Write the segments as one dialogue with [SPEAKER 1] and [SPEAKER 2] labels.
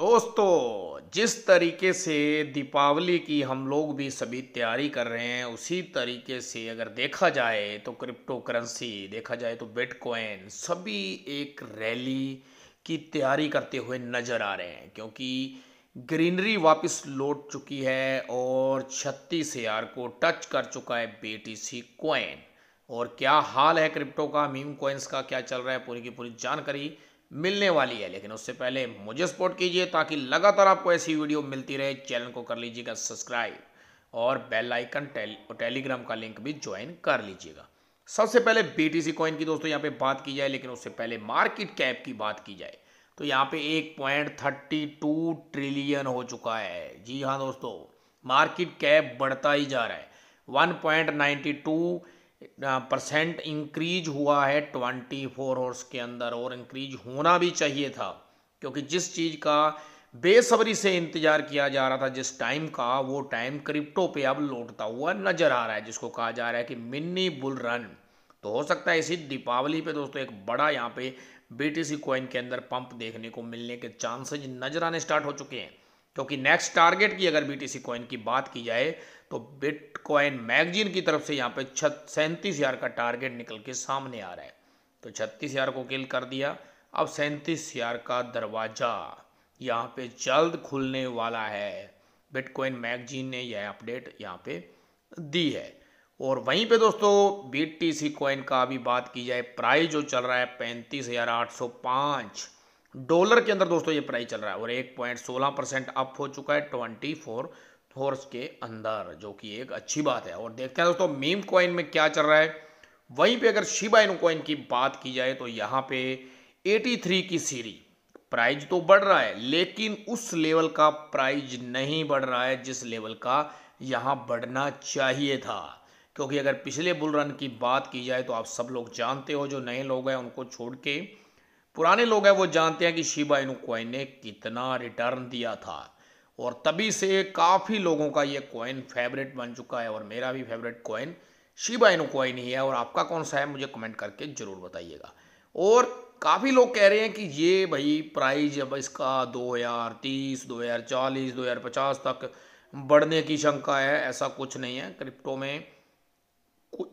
[SPEAKER 1] दोस्तों जिस तरीके से दीपावली की हम लोग भी सभी तैयारी कर रहे हैं उसी तरीके से अगर देखा जाए तो क्रिप्टो करेंसी देखा जाए तो बिटकॉइन सभी एक रैली की तैयारी करते हुए नज़र आ रहे हैं क्योंकि ग्रीनरी वापस लौट चुकी है और छत्तीस हज़ार को टच कर चुका है बी टी सी और क्या हाल है क्रिप्टो का मीम कॉइन्स का क्या चल रहा है पूरी की पूरी जानकारी मिलने वाली है लेकिन उससे पहले मुझे सपोर्ट कीजिए ताकि लगातार आपको ऐसी वीडियो मिलती रहे चैनल को कर लीजिएगा सब्सक्राइब और बेल आइकन टेल, टेलीग्राम का लिंक भी ज्वाइन कर लीजिएगा सबसे पहले बीटीसी कॉइन की दोस्तों यहाँ पे बात की जाए लेकिन उससे पहले मार्केट कैप की बात की जाए तो यहाँ पे एक पॉइंट थर्टी टू ट्रिलियन हो चुका है जी हाँ दोस्तों मार्केट कैप बढ़ता ही जा रहा है one point ninety two percent increase हुआ है ट्वेंटी फोर आवर्स के अंदर और इंक्रीज होना भी चाहिए था क्योंकि जिस चीज़ का बेसब्री से इंतजार किया जा रहा था जिस टाइम का वो टाइम क्रिप्टो पे अब लौटता हुआ नजर आ रहा है जिसको कहा जा रहा है कि मिनी बुल रन तो हो सकता है इसी दीपावली पे दोस्तों एक बड़ा यहाँ पे बी सी कॉइन के अंदर पंप देखने को मिलने के चांसेज नजर आने स्टार्ट हो चुके हैं क्योंकि नेक्स्ट टारगेट की अगर बी कॉइन की बात की जाए तो बिटकॉइन मैगजीन की तरफ से यहाँ पे छत सैंतीस हज़ार का टारगेट निकल के सामने आ रहा है तो छत्तीस हज़ार को किल कर दिया अब सैंतीस हज़ार का दरवाज़ा यहाँ पे जल्द खुलने वाला है बिटकॉइन मैगजीन ने यह अपडेट यहाँ पे दी है और वहीं पे दोस्तों बी टी सी कॉइन का अभी बात की जाए प्राइस जो चल रहा है पैंतीस हज़ार आठ सौ पाँच डॉलर के अंदर दोस्तों ये प्राइस चल रहा है और एक पॉइंट सोलह परसेंट अप हो चुका है ट्वेंटी फोर फोर्स के अंदर जो कि एक अच्छी बात है और देखते हैं दोस्तों मीम कॉइन में क्या चल रहा है वहीं पे अगर शिबा इन कॉइन की बात की जाए तो यहाँ पे 83 की सीरी प्राइज तो बढ़ रहा है लेकिन उस लेवल का प्राइज नहीं बढ़ रहा है जिस लेवल का यहाँ बढ़ना चाहिए था क्योंकि अगर पिछले बुल रन की बात की जाए तो आप सब लोग जानते हो जो नए लोग हैं उनको छोड़ के पुराने लोग हैं वो जानते हैं कि शिबा इनु कॉइन ने कितना रिटर्न दिया था और तभी से काफ़ी लोगों का ये कॉइन फेवरेट बन चुका है और मेरा भी favourite coin Shiba Inu coin ही है और आपका कौन सा है मुझे कमेंट करके ज़रूर बताइएगा और काफ़ी लोग कह रहे हैं कि ये भाई प्राइस अब इसका दो हज़ार तीस दो हज़ार चालीस दो हज़ार पचास तक बढ़ने की शंका है ऐसा कुछ नहीं है क्रिप्टो में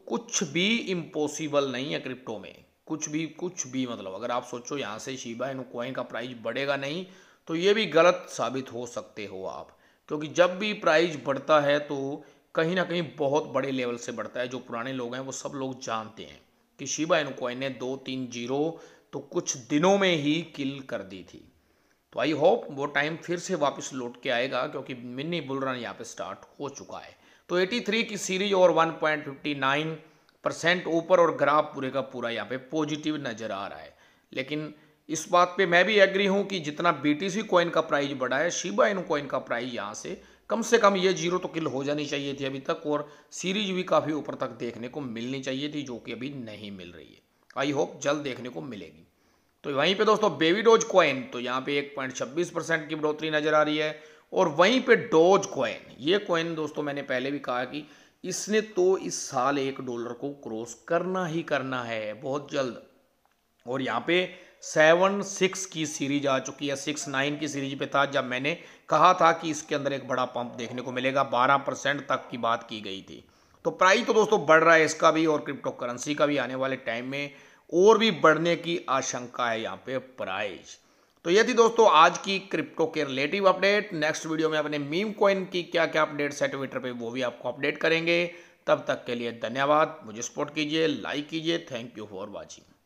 [SPEAKER 1] कुछ भी इम्पॉसिबल नहीं है क्रिप्टो में कुछ भी कुछ भी मतलब अगर आप सोचो यहाँ से शिबा इन कॉइन का प्राइस बढ़ेगा नहीं तो ये भी गलत साबित हो सकते हो आप क्योंकि जब भी प्राइस बढ़ता है तो कहीं ना कहीं बहुत बड़े लेवल से बढ़ता है जो पुराने लोग हैं वो सब लोग जानते हैं कि शिबा इन कॉइन ने दो तीन जीरो तो कुछ दिनों में ही किल कर दी थी तो आई होप वो टाइम फिर से वापस लौट के आएगा क्योंकि मिनी बुल रन यहाँ पे स्टार्ट हो चुका है तो 83 की सीरीज और 1.59 परसेंट ऊपर और ग्राफ पूरे का पूरा यहाँ पे पॉजिटिव नज़र आ रहा है लेकिन इस बात पे मैं भी एग्री हूँ कि जितना बी बीटीसी कॉइन का प्राइस बढ़ा है शिबा इन कॉइन का प्राइस यहाँ से कम से कम ये जीरो तो किल हो जानी चाहिए थी अभी तक और सीरीज भी काफ़ी ऊपर तक देखने को मिलनी चाहिए थी जो कि अभी नहीं मिल रही है आई होप जल्द देखने को मिलेगी तो वहीं पे दोस्तों बेबी डोज कॉइन तो यहाँ पे एक पॉइंट छब्बीस परसेंट की बढ़ोतरी नज़र आ रही है और वहीं पे डोज कॉइन ये कॉइन दोस्तों मैंने पहले भी कहा कि इसने तो इस साल एक डॉलर को क्रॉस करना ही करना है बहुत जल्द और यहाँ पे सेवन सिक्स की सीरीज आ चुकी है सिक्स नाइन की सीरीज पे था जब मैंने कहा था कि इसके अंदर एक बड़ा पंप देखने को मिलेगा बारह परसेंट तक की बात की गई थी तो प्राइस तो दोस्तों बढ़ रहा है इसका भी और क्रिप्टो करेंसी का भी आने वाले टाइम में और भी बढ़ने की आशंका है यहाँ पे प्राइज तो ये थी दोस्तों आज की क्रिप्टो के रिलेटिव अपडेट नेक्स्ट वीडियो में अपने मीम कॉइन की क्या क्या अपडेट्स है ट्विटर पे वो भी आपको अपडेट करेंगे तब तक के लिए धन्यवाद मुझे सपोर्ट कीजिए लाइक कीजिए थैंक यू फॉर वॉचिंग